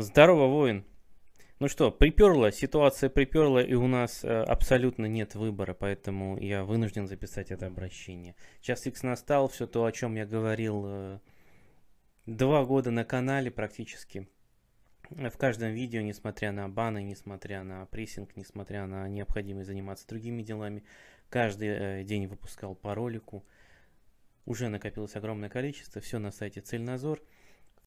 Здорово, воин. Ну что, приперла, ситуация приперла, и у нас э, абсолютно нет выбора, поэтому я вынужден записать это обращение. Час X настал, все то, о чем я говорил э, два года на канале практически. В каждом видео, несмотря на баны, несмотря на прессинг, несмотря на необходимость заниматься другими делами, каждый э, день выпускал по ролику. Уже накопилось огромное количество, все на сайте Цельнозор.